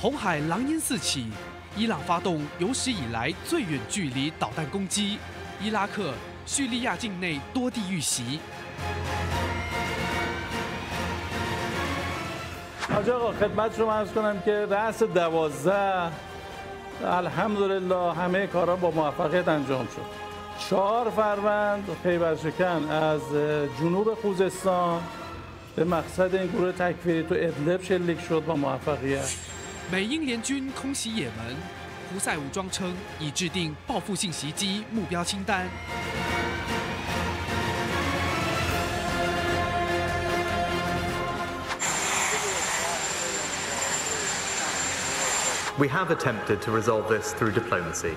红海狼烟四起，伊朗发动有史以来最远距离导弹攻击，伊拉克、叙利亚境内多地遇袭。چه ماجرا؟ خب، متشویم اینکه راست داروژه،الحمد لله همه کارها با موفقیت انجام شد. چهار فروردین پیبرشی کن از جنوب خوزستان، مقصد گروه تکفیری تو ادلب شلیک شد با موفقیت. 美英联军空袭也门，胡塞武装称已制定报复性袭击目标清单。We have attempted to resolve this through diplomacy.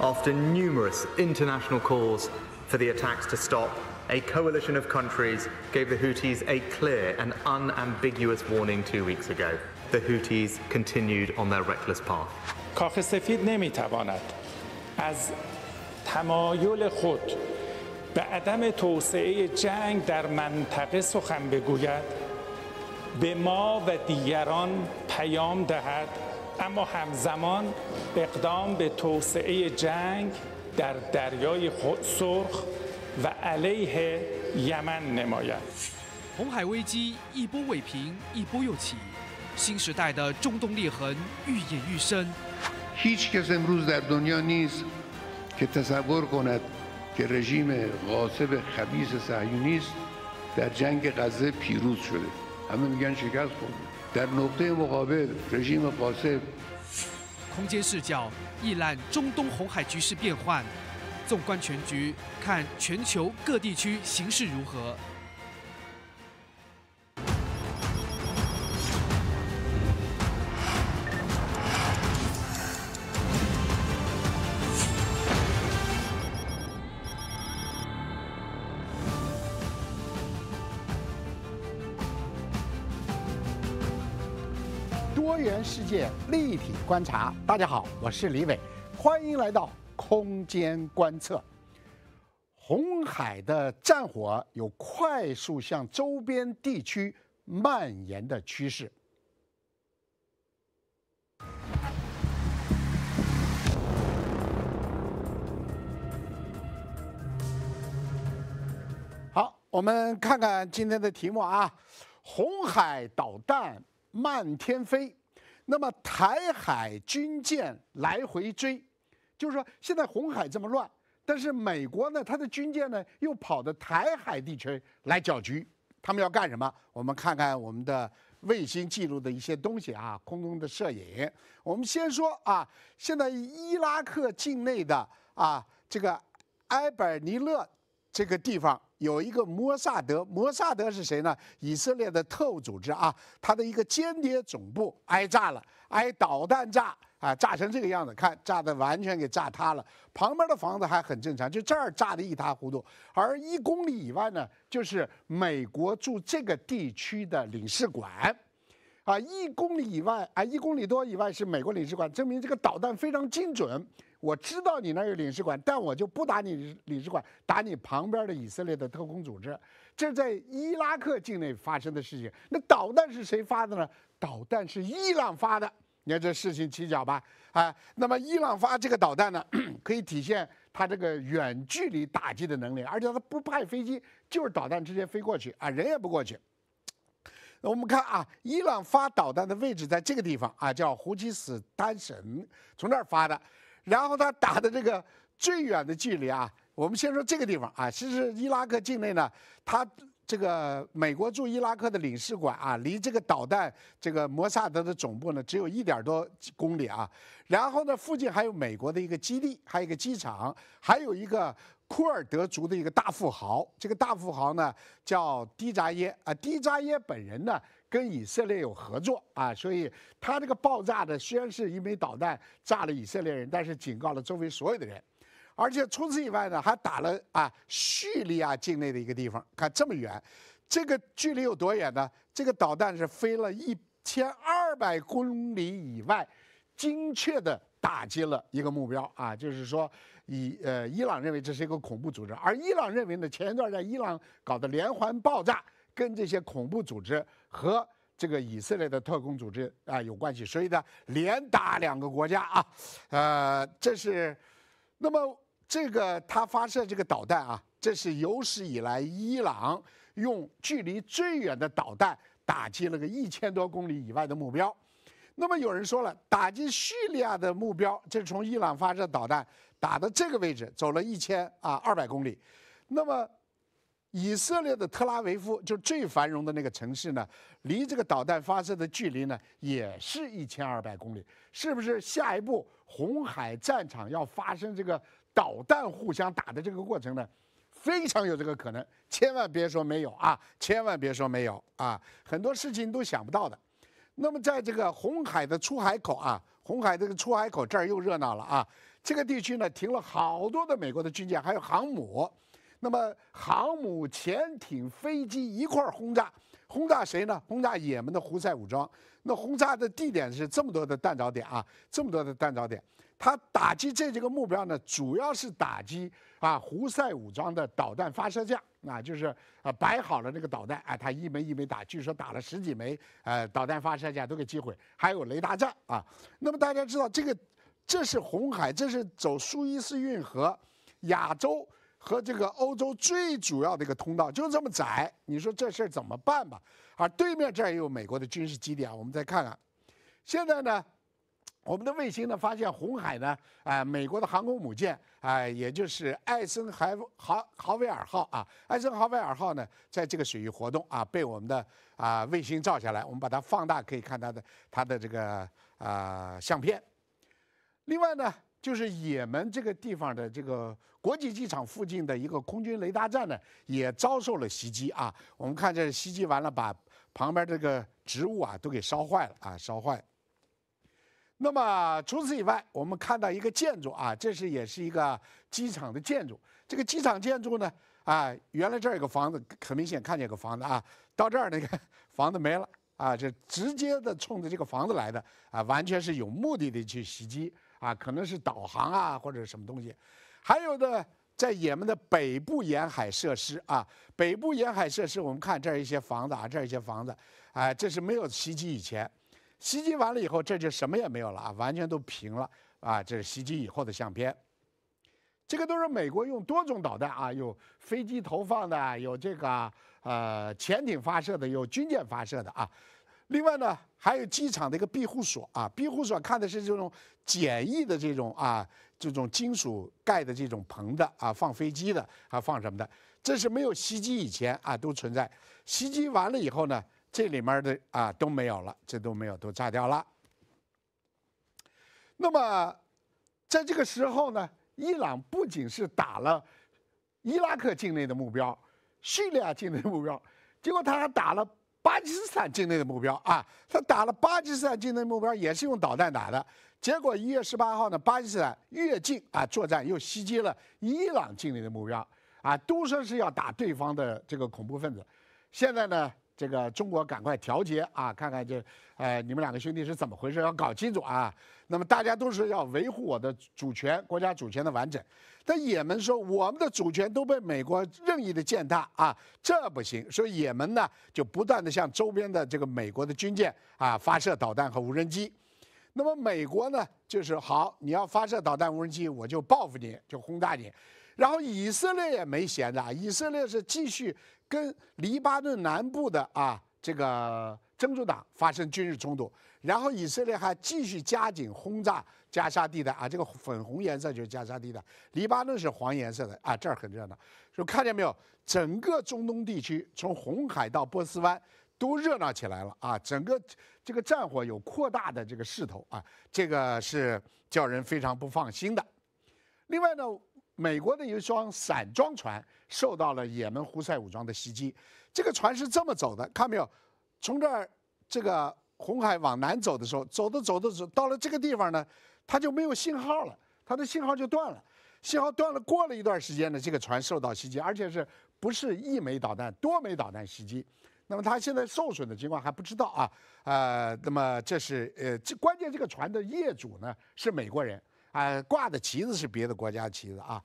After numerous international calls for the attacks to stop, a coalition of countries gave the Houthis a clear and unambiguous warning two weeks ago. the Houthis continued on their reckless path. کاخ سفید نمیتواند از تمایل خود به عدم توسعه جنگ در منطقه سخن بگوید به ما و دیگران پیام دهد اما همزمان اقدام به توسعه جنگ در دریای خود سرخ و علیه یمن نماید 红海危机一波未平，一波又起。新时代的中东裂痕愈演愈深。空间视角一览中东红海局势变幻，纵观全局，看全球各地区形势如何。界立体观察，大家好，我是李伟，欢迎来到空间观测。红海的战火有快速向周边地区蔓延的趋势。好，我们看看今天的题目啊，红海导弹漫天飞。那么台海军舰来回追，就是说现在红海这么乱，但是美国呢，它的军舰呢又跑到台海地区来搅局，他们要干什么？我们看看我们的卫星记录的一些东西啊，空中的摄影。我们先说啊，现在伊拉克境内的啊这个埃尔尼勒。这个地方有一个摩萨德，摩萨德是谁呢？以色列的特务组织啊，他的一个间谍总部挨炸了，挨导弹炸啊，炸成这个样子，看炸的完全给炸塌了。旁边的房子还很正常，就这儿炸的一塌糊涂。而一公里以外呢，就是美国驻这个地区的领事馆，啊，一公里以外啊，一公里多以外是美国领事馆，证明这个导弹非常精准。我知道你那儿有领事馆，但我就不打你领事馆，打你旁边的以色列的特工组织。这是在伊拉克境内发生的事情。那导弹是谁发的呢？导弹是伊朗发的。你看这事情蹊跷吧？啊，那么伊朗发这个导弹呢，可以体现它这个远距离打击的能力，而且它不派飞机，就是导弹直接飞过去啊，人也不过去。我们看啊，伊朗发导弹的位置在这个地方啊，叫胡吉斯丹省，从这儿发的。然后他打的这个最远的距离啊，我们先说这个地方啊，其实伊拉克境内呢，他这个美国驻伊拉克的领事馆啊，离这个导弹这个摩萨德的总部呢，只有一点多公里啊。然后呢，附近还有美国的一个基地，还有一个机场，还有一个库尔德族的一个大富豪。这个大富豪呢，叫迪扎耶啊，迪扎耶本人呢。跟以色列有合作啊，所以它这个爆炸的虽然是一枚导弹炸了以色列人，但是警告了周围所有的人，而且除此以外呢，还打了啊叙利亚境内的一个地方，看这么远，这个距离有多远呢？这个导弹是飞了一千二百公里以外，精确的打击了一个目标啊，就是说以呃伊朗认为这是一个恐怖组织，而伊朗认为呢，前一段在伊朗搞的连环爆炸。跟这些恐怖组织和这个以色列的特工组织啊有关系，所以呢，连打两个国家啊，呃，这是，那么这个他发射这个导弹啊，这是有史以来伊朗用距离最远的导弹打击了个一千多公里以外的目标，那么有人说了，打击叙利亚的目标，这从伊朗发射导弹打到这个位置，走了一千啊二百公里，那么。以色列的特拉维夫就最繁荣的那个城市呢，离这个导弹发射的距离呢，也是一千二百公里，是不是？下一步红海战场要发生这个导弹互相打的这个过程呢，非常有这个可能。千万别说没有啊，千万别说没有啊，很多事情都想不到的。那么在这个红海的出海口啊，红海这个出海口这儿又热闹了啊，这个地区呢停了好多的美国的军舰，还有航母。那么航母、潜艇、飞机一块轰炸，轰炸谁呢？轰炸也门的胡塞武装。那轰炸的地点是这么多的弹着点啊，这么多的弹着点。他打击这几个目标呢，主要是打击啊胡塞武装的导弹发射架，那就是啊摆好了那个导弹啊，他一枚一枚打，据说打了十几枚，呃导弹发射架都给击毁，还有雷达站啊。那么大家知道这个，这是红海，这是走苏伊士运河，亚洲。和这个欧洲最主要的一个通道就这么窄，你说这事儿怎么办吧？啊，对面这儿也有美国的军事基地啊。我们再看看，现在呢，我们的卫星呢发现红海呢，啊，美国的航空母舰啊，也就是艾森海豪豪威尔号啊，艾森豪威尔号呢在这个水域活动啊，被我们的啊卫星照下来，我们把它放大可以看它的它的这个啊相片。另外呢。就是也门这个地方的这个国际机场附近的一个空军雷达站呢，也遭受了袭击啊。我们看这袭击完了，把旁边这个植物啊都给烧坏了啊，烧坏。那么除此以外，我们看到一个建筑啊，这是也是一个机场的建筑。这个机场建筑呢，啊，原来这儿有个房子，很明显看见个房子啊。到这儿那个 房子没了啊，这直接的冲着这个房子来的啊，完全是有目的的去袭击。啊，可能是导航啊，或者什么东西。还有的在也门的北部沿海设施啊，北部沿海设施，我们看这儿一些房子啊，这儿一些房子，哎，这是没有袭击以前，袭击完了以后，这就什么也没有了啊，完全都平了啊。这是袭击以后的相片，这个都是美国用多种导弹啊，有飞机投放的，有这个呃潜艇发射的，有军舰发射的啊。另外呢，还有机场的一个庇护所啊，庇护所看的是这种。简易的这种啊，这种金属盖的这种棚的啊，放飞机的，啊，放什么的，这是没有袭击以前啊都存在。袭击完了以后呢，这里面的啊都没有了，这都没有都炸掉了。那么在这个时候呢，伊朗不仅是打了伊拉克境内的目标，叙利亚境内的目标，结果他还打了。巴基斯坦境内的目标啊，他打了巴基斯坦境内的目标，也是用导弹打的。结果一月十八号呢，巴基斯坦越境啊作战，又袭击了伊朗境内的目标啊，都说是要打对方的这个恐怖分子。现在呢，这个中国赶快调节啊，看看这，呃，你们两个兄弟是怎么回事，要搞清楚啊。那么大家都是要维护我的主权，国家主权的完整。但也门说，我们的主权都被美国任意的践踏啊，这不行。所以也门呢，就不断的向周边的这个美国的军舰啊发射导弹和无人机。那么美国呢，就是好，你要发射导弹、无人机，我就报复你，就轰炸你。然后以色列也没闲着，以色列是继续跟黎巴嫩南部的啊这个真主党发生军事冲突，然后以色列还继续加紧轰炸。加沙地带啊，这个粉红颜色就是加沙地带，黎巴嫩是黄颜色的啊，这儿很热闹，说看见没有？整个中东地区从红海到波斯湾都热闹起来了啊，整个这个战火有扩大的这个势头啊，这个是叫人非常不放心的。另外呢，美国的一双散装船受到了也门胡塞武装的袭击，这个船是这么走的，看没有？从这儿这个红海往南走的时候，走着走着走到了这个地方呢。它就没有信号了，它的信号就断了，信号断了，过了一段时间呢，这个船受到袭击，而且是不是一枚导弹，多枚导弹袭击？那么它现在受损的情况还不知道啊，呃，那么这是呃，这关键这个船的业主呢是美国人，啊，挂的旗子是别的国家旗子啊，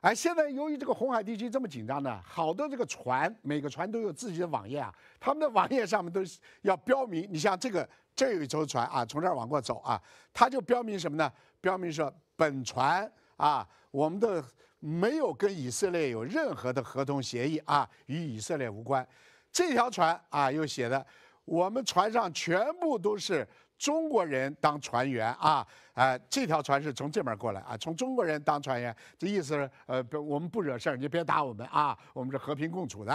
哎，现在由于这个红海地区这么紧张呢，好多这个船，每个船都有自己的网页啊，他们的网页上面都是要标明，你像这个。这有一艘船啊，从这儿往过走啊，它就标明什么呢？标明说本船啊，我们的没有跟以色列有任何的合同协议啊，与以色列无关。这条船啊，又写的我们船上全部都是中国人当船员啊，呃，这条船是从这边过来啊，从中国人当船员，这意思是呃，我们不惹事儿，你别打我们啊，我们是和平共处的。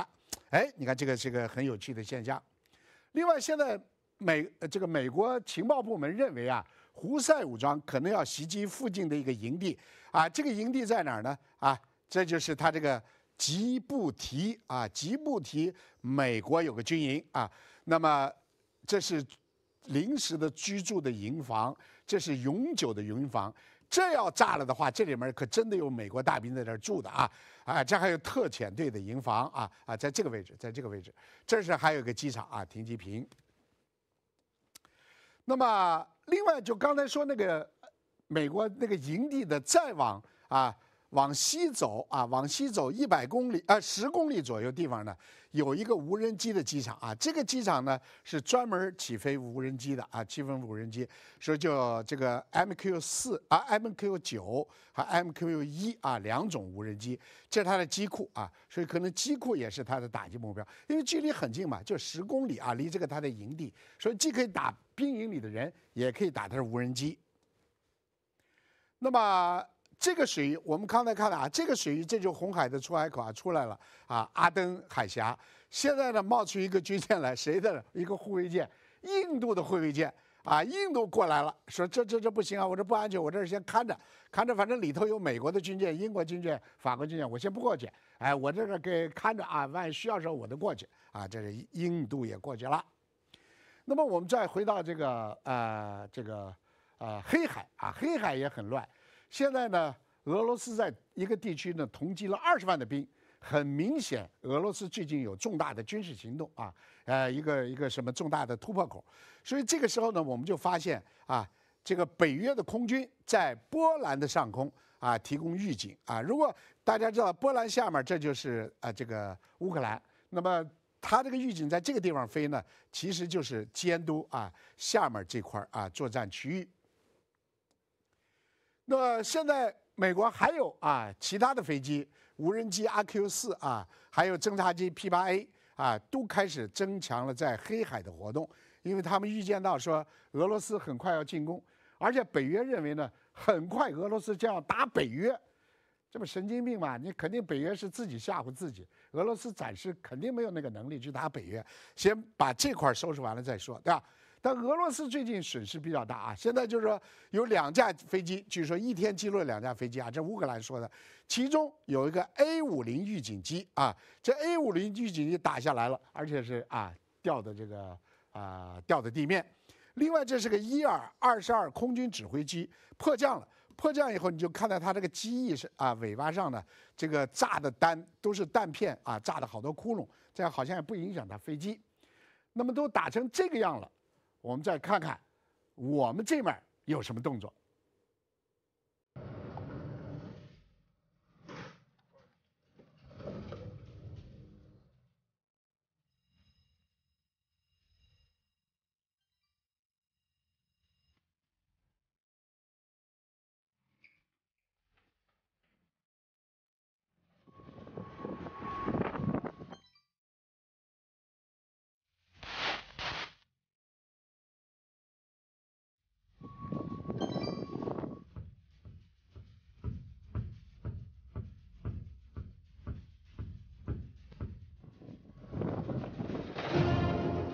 哎，你看这个是个很有趣的现象。另外现在。美，这个美国情报部门认为啊，胡塞武装可能要袭击附近的一个营地啊。这个营地在哪儿呢？啊，这就是他这个吉布提啊，吉布提美国有个军营啊。那么，这是临时的居住的营房，这是永久的营房。这要炸了的话，这里面可真的有美国大兵在这儿住的啊！啊，这还有特遣队的营房啊！啊，在这个位置，在这个位置，这是还有个机场啊，停机坪。那么，另外就刚才说那个美国那个营地的再往啊。往西走啊，往西走一百公里，呃，十公里左右地方呢，有一个无人机的机场啊。这个机场呢是专门起飞无人机的啊，起飞无人机，所以叫这个 MQ 四啊、MQ 九和 MQ 一啊两种无人机。这是它的机库啊，所以可能机库也是它的打击目标，因为距离很近嘛，就十公里啊，离这个它的营地，所以既可以打兵营里的人，也可以打它的无人机。那么。这个水域，我们刚才看了啊，这个水域，这就红海的出海口啊出来了啊，阿登海峡。现在呢，冒出一个军舰来，谁的？一个护卫舰，印度的护卫舰啊，印度过来了，说这这这不行啊，我这不安全，我这先看着，看着，反正里头有美国的军舰、英国军舰、法国军舰，我先不过去。哎，我这个给看着啊，万一需要时候，我就过去啊。这是印度也过去了。那么我们再回到这个呃这个呃黑海啊，黑海也很乱。现在呢，俄罗斯在一个地区呢囤积了二十万的兵，很明显，俄罗斯最近有重大的军事行动啊，呃，一个一个什么重大的突破口，所以这个时候呢，我们就发现啊，这个北约的空军在波兰的上空啊提供预警啊，如果大家知道波兰下面这就是啊这个乌克兰，那么它这个预警在这个地方飞呢，其实就是监督啊下面这块啊作战区域。那现在美国还有啊，其他的飞机、无人机 RQ 四啊，还有侦察机 P 八 A 啊，都开始增强了在黑海的活动，因为他们预见到说俄罗斯很快要进攻，而且北约认为呢，很快俄罗斯将要打北约，这不神经病吗？你肯定北约是自己吓唬自己，俄罗斯暂时肯定没有那个能力去打北约，先把这块收拾完了再说，对吧？但俄罗斯最近损失比较大啊！现在就是说有两架飞机，据说一天击落两架飞机啊，这乌克兰说的。其中有一个 A 五零预警机啊，这 A 五零预警机打下来了，而且是啊掉的这个啊掉的地面。另外这是个伊尔二十二空军指挥机迫降了，迫降以后你就看到它这个机翼是啊尾巴上的这个炸的弹都是弹片啊炸的好多窟窿，这样好像也不影响它飞机。那么都打成这个样了。我们再看看，我们这面有什么动作。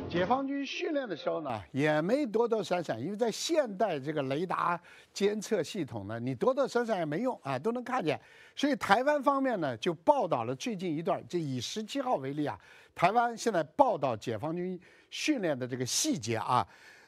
解放军训练的时候呢，也没躲躲闪闪，因为在现代这个雷达监测系统呢，你躲躲闪闪也没用啊，都能看见。所以台湾方面呢，就报道了最近一段，就以十七号为例啊，台湾现在报道解放军训练的这个细节啊。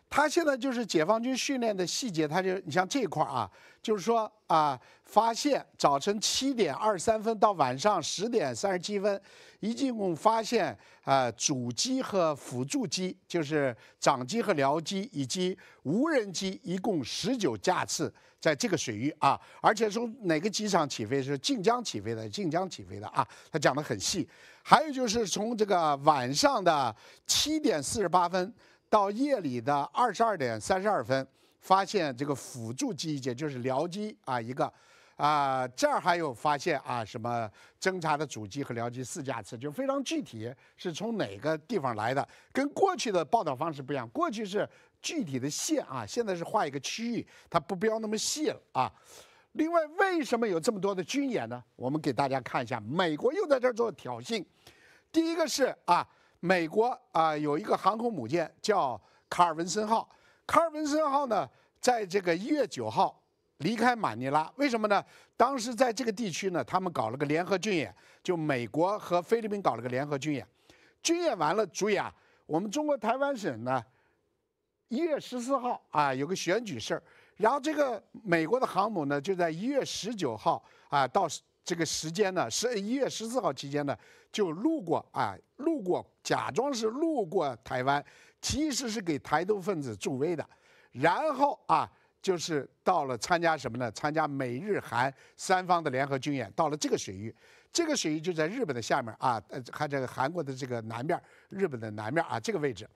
他现在就是解放军训练的细节，他就你像这一块儿啊，就是说啊，发现早晨七点二十三分到晚上十点三十七分，一共发现啊，主机和辅助机，就是掌机和僚机以及无人机，一共十九架次在这个水域啊，而且从哪个机场起飞是晋江起飞的，晋江起飞的啊，他讲的很细。还有就是从这个晚上的七点四十八分。到夜里的二十二点三十二分，发现这个辅助机翼舰就是僚机啊一个，啊这儿还有发现啊什么侦察的主机和僚机四架次，就非常具体是从哪个地方来的，跟过去的报道方式不一样，过去是具体的线啊，现在是画一个区域，它不标那么细了啊。另外，为什么有这么多的军演呢？我们给大家看一下，美国又在这做挑衅。第一个是啊。美国啊，有一个航空母舰叫卡尔文森号。卡尔文森号呢，在这个一月九号离开马尼拉。为什么呢？当时在这个地区呢，他们搞了个联合军演，就美国和菲律宾搞了个联合军演。军演完了，注意啊，我们中国台湾省呢，一月十四号啊有个选举事儿。然后这个美国的航母呢，就在一月十九号啊到。这个时间呢是一月十四号期间呢，就路过啊，路过，假装是路过台湾，其实是给台独分子助威的。然后啊，就是到了参加什么呢？参加美日韩三方的联合军演，到了这个水域，这个水域就在日本的下面啊，还这个韩国的这个南面，日本的南面啊，这个位置，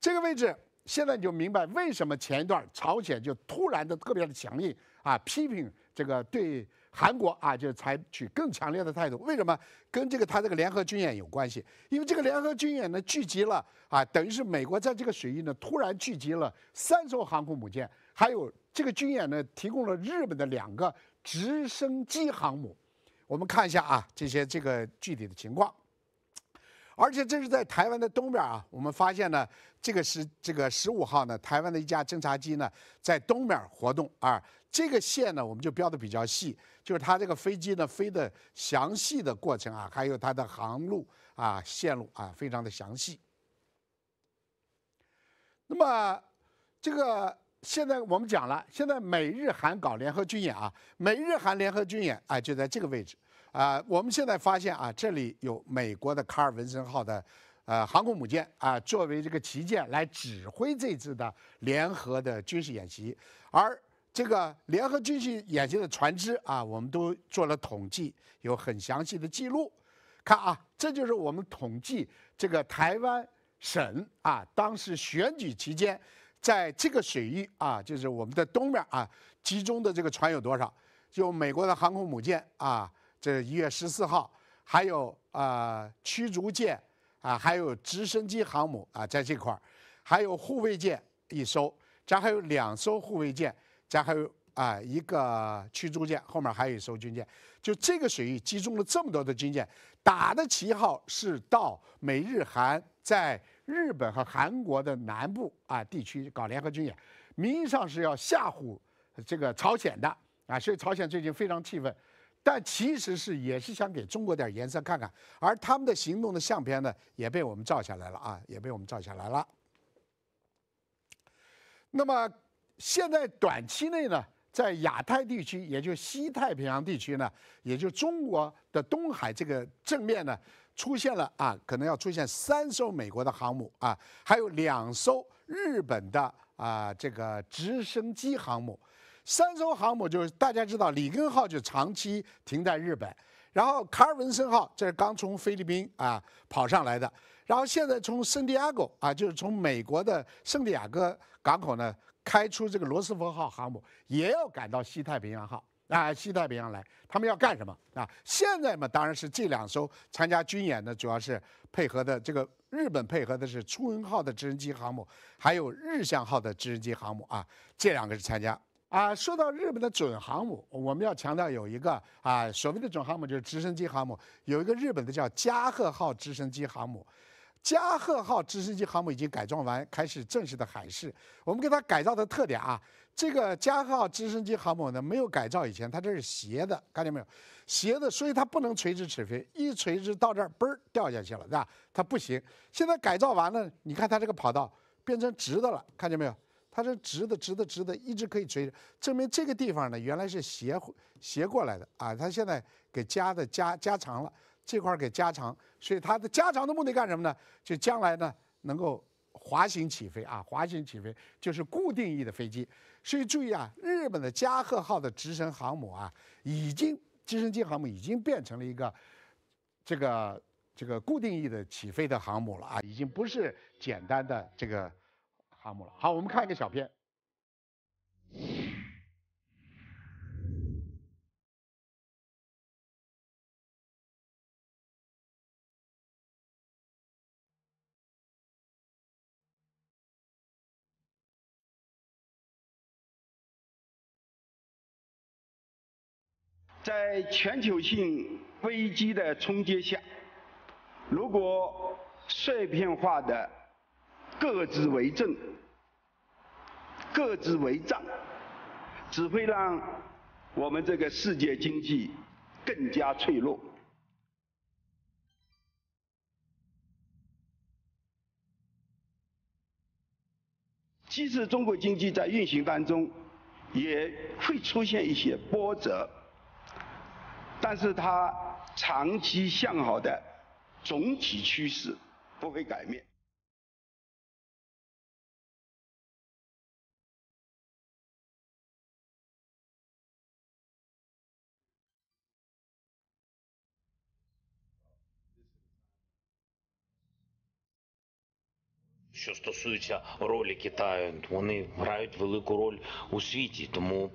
这个位置，现在你就明白为什么前一段朝鲜就突然的特别的强硬啊，批评这个对。韩国啊，就采取更强烈的态度，为什么？跟这个他这个联合军演有关系，因为这个联合军演呢，聚集了啊，等于是美国在这个水域呢，突然聚集了三艘航空母舰，还有这个军演呢，提供了日本的两个直升机航母。我们看一下啊，这些这个具体的情况，而且这是在台湾的东边啊，我们发现呢，这个是这个十五号呢，台湾的一架侦察机呢，在东面活动啊。这个线呢，我们就标的比较细，就是它这个飞机呢飞的详细的过程啊，还有它的航路啊、线路啊，非常的详细。那么，这个现在我们讲了，现在美日韩搞联合军演啊，美日韩联合军演啊，就在这个位置啊。我们现在发现啊，这里有美国的卡尔文森号的呃航空母舰啊，作为这个旗舰来指挥这次的联合的军事演习，而。这个联合军演习的船只啊，我们都做了统计，有很详细的记录。看啊，这就是我们统计这个台湾省啊，当时选举期间，在这个水域啊，就是我们的东面啊，集中的这个船有多少？就美国的航空母舰啊，这一月十四号，还有啊驱逐舰啊，还有直升机航母啊，在这块儿，还有护卫舰一艘，这还有两艘护卫舰。咱还有啊一个驱逐舰，后面还有一艘军舰，就这个水域集中了这么多的军舰，打的旗号是到美日韩在日本和韩国的南部啊地区搞联合军演，名义上是要吓唬这个朝鲜的啊，所以朝鲜最近非常气愤，但其实是也是想给中国点颜色看看，而他们的行动的相片呢也被我们照下来了啊，也被我们照下来了，那么。现在短期内呢，在亚太地区，也就西太平洋地区呢，也就中国的东海这个正面呢，出现了啊，可能要出现三艘美国的航母啊，还有两艘日本的啊这个直升机航母。三艘航母，就是大家知道里根号就长期停在日本，然后卡尔文森号这是刚从菲律宾啊跑上来的，然后现在从圣地亚哥啊，就是从美国的圣地亚哥港口呢。开出这个罗斯福号航母也要赶到西太平洋号啊，西太平洋来，他们要干什么啊？现在嘛，当然是这两艘参加军演的，主要是配合的这个日本配合的是出云号的直升机航母，还有日向号的直升机航母啊，这两个是参加啊。说到日本的准航母，我们要强调有一个啊，所谓的准航母就是直升机航母，有一个日本的叫加贺号直升机航母。“加贺”号直升机航母已经改装完，开始正式的海试。我们给它改造的特点啊，这个“加贺”号直升机航母呢，没有改造以前，它这是斜的，看见没有？斜的，所以它不能垂直起飞，一垂直到这儿，嘣儿掉下去了，对吧？它不行。现在改造完了，你看它这个跑道变成直的了，看见没有？它是直的，直的，直的，一直可以垂直，证明这个地方呢，原来是斜斜过来的啊，它现在给加的加加长了。这块儿给加长，所以它的加长的目的干什么呢？就将来呢能够滑行起飞啊，滑行起飞就是固定翼的飞机。所以注意啊，日本的加贺号的直升航母啊，已经直升机航母已经变成了一个这个这个固定翼的起飞的航母了啊，已经不是简单的这个航母了。好，我们看一个小片。在全球性危机的冲击下，如果碎片化的各自为政、各自为战，只会让我们这个世界经济更加脆弱。即使中国经济在运行当中，也会出现一些波折。但是它长期向好的总体趋势不会改变。Що стосується ролі Китаю, вони грають велику роль у світі, тому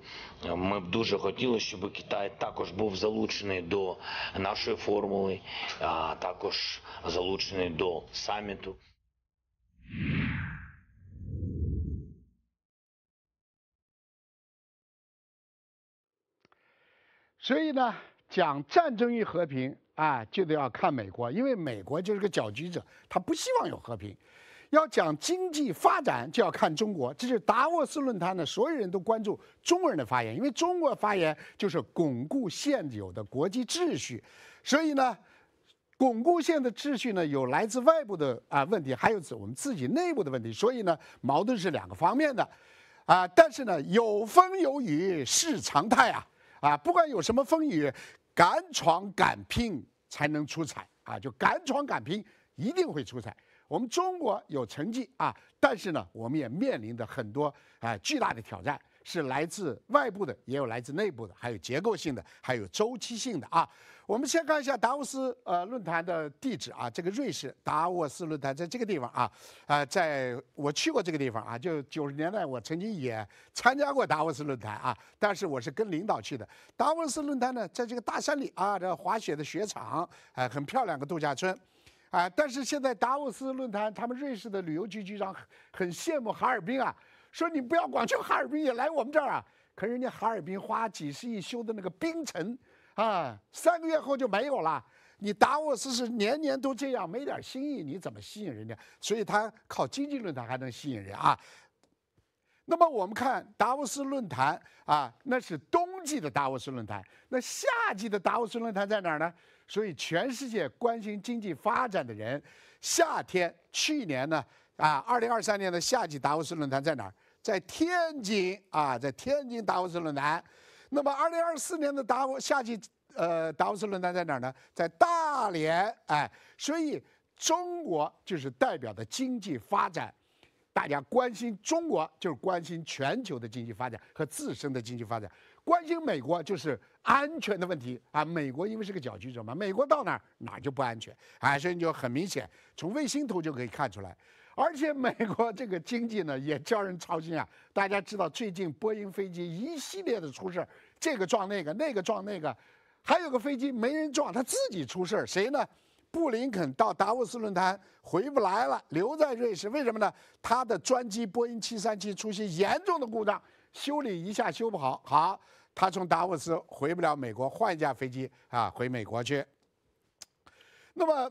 е, ми б дуже хотіли, щоб Китай також був залучений до нашої формули, а також залучений до саміту. So, you know, 讲战争与和平啊，就得要看美国，因为美国就是个搅局者，他不希望有和平。要讲经济发展，就要看中国。这是达沃斯论坛呢，所有人都关注中国人的发言，因为中国发言就是巩固现有的国际秩序。所以呢，巩固现有的秩序呢，有来自外部的啊问题，还有我们自己内部的问题。所以呢，矛盾是两个方面的，啊，但是呢，有风有雨是常态啊，啊，不管有什么风雨，敢闯敢拼才能出彩啊，就敢闯敢拼一定会出彩。我们中国有成绩啊，但是呢，我们也面临着很多啊巨大的挑战，是来自外部的，也有来自内部的，还有结构性的，还有周期性的啊。我们先看一下达沃斯呃论坛的地址啊，这个瑞士达沃斯论坛在这个地方啊，啊，在我去过这个地方啊，就九十年代我曾经也参加过达沃斯论坛啊，但是我是跟领导去的。达沃斯论坛呢，在这个大山里啊，这滑雪的雪场，哎，很漂亮的度假村。啊！但是现在达沃斯论坛，他们瑞士的旅游局局长很羡慕哈尔滨啊，说你不要光去哈尔滨，也来我们这儿啊。可人家哈尔滨花几十亿修的那个冰城，啊，三个月后就没有了。你达沃斯是年年都这样，没点新意，你怎么吸引人家？所以他靠经济论坛还能吸引人啊。那么我们看达沃斯论坛啊，那是冬季的达沃斯论坛。那夏季的达沃斯论坛在哪儿呢？所以，全世界关心经济发展的人，夏天去年呢啊，二零二三年的夏季达沃斯论坛在哪儿？在天津啊，在天津达沃斯论坛。那么，二零二四年的达沃夏季呃达沃斯论坛在哪儿呢？在大连。哎，所以中国就是代表的经济发展，大家关心中国就是关心全球的经济发展和自身的经济发展，关心美国就是。安全的问题啊，美国因为是个搅局者嘛，美国到哪儿哪儿就不安全啊，所以就很明显，从卫星图就可以看出来。而且美国这个经济呢也叫人操心啊，大家知道最近波音飞机一系列的出事儿，这个撞那个，那个撞那个，还有个飞机没人撞，他自己出事儿，谁呢？布林肯到达沃斯论坛回不来了，留在瑞士，为什么呢？他的专机波音七三七出现严重的故障，修理一下修不好，好。他从达沃斯回不了美国，换一架飞机啊，回美国去。那么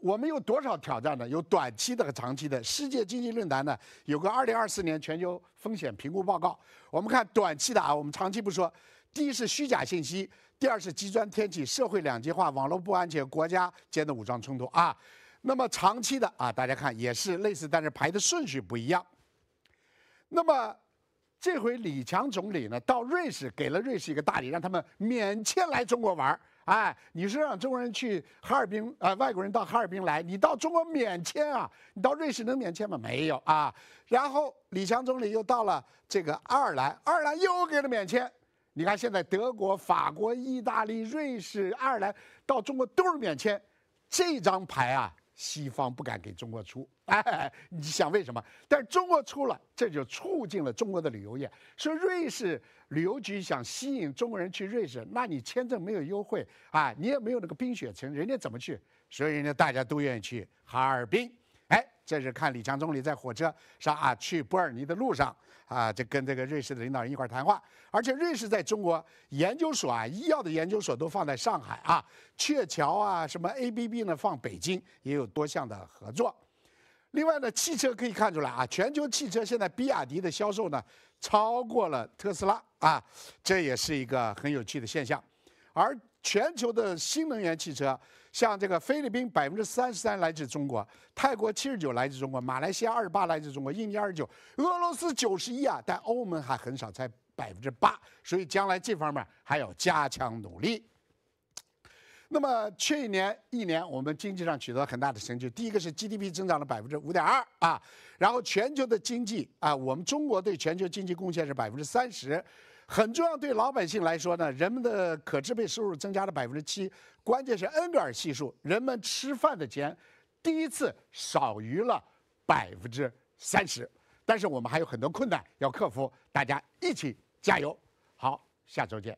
我们有多少挑战呢？有短期的和长期的。世界经济论坛呢有个二零二四年全球风险评估报告，我们看短期的啊，我们长期不说。第一是虚假信息，第二是极端天气、社会两极化、网络不安全、国家间的武装冲突啊。那么长期的啊，大家看也是类似，但是排的顺序不一样。那么。这回李强总理呢，到瑞士给了瑞士一个大礼，让他们免签来中国玩儿。哎，你是让中国人去哈尔滨，呃，外国人到哈尔滨来，你到中国免签啊？你到瑞士能免签吗？没有啊。然后李强总理又到了这个爱尔兰，爱尔兰又给了免签。你看现在德国、法国、意大利、瑞士、爱尔兰到中国都是免签，这张牌啊。西方不敢给中国出，哎，你想为什么？但中国出了，这就促进了中国的旅游业。说瑞士旅游局想吸引中国人去瑞士，那你签证没有优惠啊，你也没有那个冰雪城，人家怎么去？所以人家大家都愿意去哈尔滨。这是看李强总理在火车上啊，去波尔尼的路上啊，就跟这个瑞士的领导人一块儿谈话。而且瑞士在中国研究所啊，医药的研究所都放在上海啊，鹊桥啊，什么 ABB 呢，放北京，也有多项的合作。另外呢，汽车可以看出来啊，全球汽车现在比亚迪的销售呢超过了特斯拉啊，这也是一个很有趣的现象。而全球的新能源汽车。像这个菲律宾百分之三十三来自中国，泰国七十九来自中国，马来西亚二十八来自中国，印尼二十九，俄罗斯九十一啊，但欧盟还很少才百分之八，所以将来这方面还要加强努力。那么去年一年我们经济上取得很大的成就，第一个是 GDP 增长了百分之五点二啊，然后全球的经济啊，我们中国对全球经济贡献是百分之三十。很重要，对老百姓来说呢，人们的可支配收入增加了百分之七，关键是恩格尔系数，人们吃饭的钱第一次少于了百分之三十，但是我们还有很多困难要克服，大家一起加油，好，下周见。